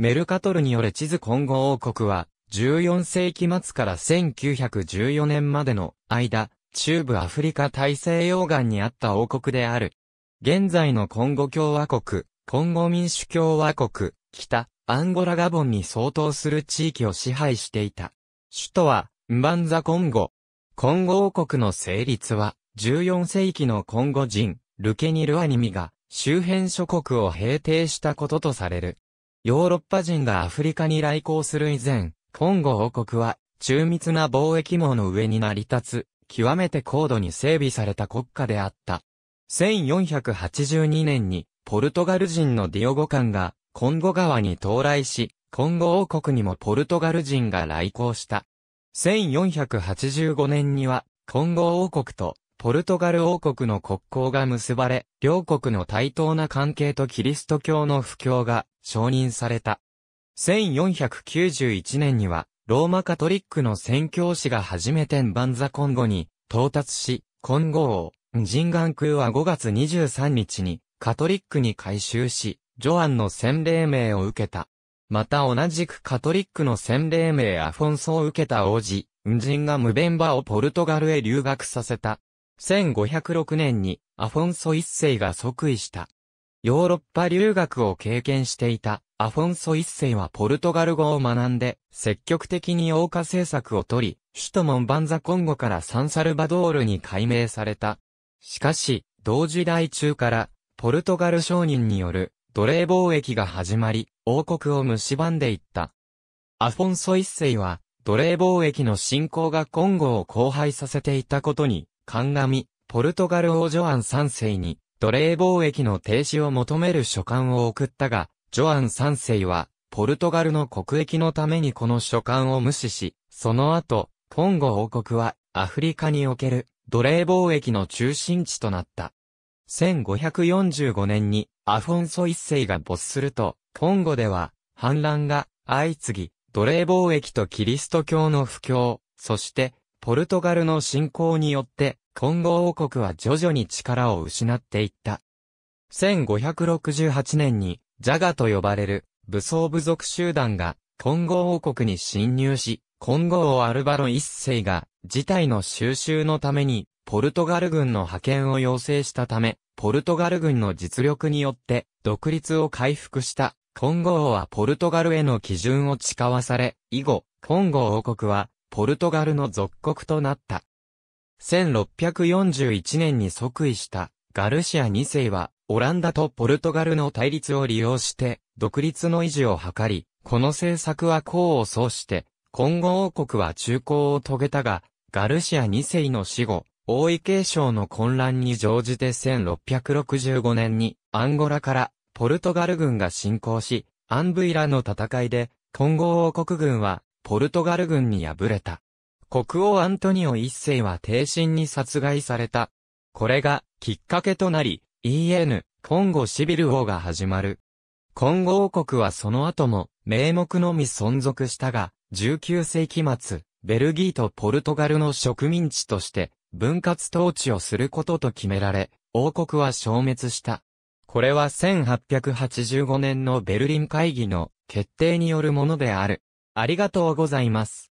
メルカトルによる地図混合王国は、14世紀末から1914年までの間、中部アフリカ大西洋岸にあった王国である。現在のコンゴ共和国、コンゴ民主共和国、北、アンゴラガボンに相当する地域を支配していた。首都は、ンバンザコンゴ。コンゴ王国の成立は、14世紀のコンゴ人、ルケニルアニミが、周辺諸国を平定したこととされる。ヨーロッパ人がアフリカに来航する以前、コンゴ王国は、中密な貿易網の上に成り立つ、極めて高度に整備された国家であった。1482年に、ポルトガル人のディオゴ艦が、コンゴ川に到来し、コンゴ王国にもポルトガル人が来航した。1485年には、コンゴ王国とポルトガル王国の国交が結ばれ、両国の対等な関係とキリスト教の布教が承認された。1491年には、ローマカトリックの宣教師が初めてバンザコンゴに到達し、コンゴ王、ンジンク空は5月23日にカトリックに改修し、ジョアンの洗礼名を受けた。また同じくカトリックの洗礼名アフォンソを受けた王子、ジンがムベンバをポルトガルへ留学させた。1506年にアフォンソ一世が即位した。ヨーロッパ留学を経験していたアフォンソ一世はポルトガル語を学んで積極的に王家政策をとり、首都モンバンザコンゴからサンサルバドールに改名された。しかし、同時代中からポルトガル商人による奴隷貿易が始まり、王国を蝕んでいった。アフォンソ一世は、奴隷貿易の進行がコンゴを荒廃させていたことに鑑み、ポルトガル王ジョアン3世に、奴隷貿易の停止を求める書簡を送ったが、ジョアン3世は、ポルトガルの国益のためにこの書簡を無視し、その後、コンゴ王国は、アフリカにおける、奴隷貿易の中心地となった。1545年に、アフォンソ一世が没すると、コンゴでは、反乱が、相次ぎ、奴隷貿易とキリスト教の布教、そして、ポルトガルの侵攻によって、金剛王国は徐々に力を失っていった。1568年に、ジャガと呼ばれる武装部族集団が、金剛王国に侵入し、今後王アルバロ一世が、事態の収拾のために、ポルトガル軍の派遣を要請したため、ポルトガル軍の実力によって、独立を回復した。剛王はポルトガルへの基準を誓わされ、以後、金剛王国は、ポルトガルの属国となった。1641年に即位したガルシア2世は、オランダとポルトガルの対立を利用して、独立の維持を図り、この政策は功を奏して、今後王国は中興を遂げたが、ガルシア2世の死後、王位継承の混乱に乗じて1665年にアンゴラからポルトガル軍が侵攻し、アンブイラの戦いで、今後王国軍はポルトガル軍に敗れた。国王アントニオ一世は帝神に殺害された。これがきっかけとなり、EN、コンゴシビル王が始まる。コンゴ王国はその後も、名目のみ存続したが、19世紀末、ベルギーとポルトガルの植民地として、分割統治をすることと決められ、王国は消滅した。これは1885年のベルリン会議の決定によるものである。ありがとうございます。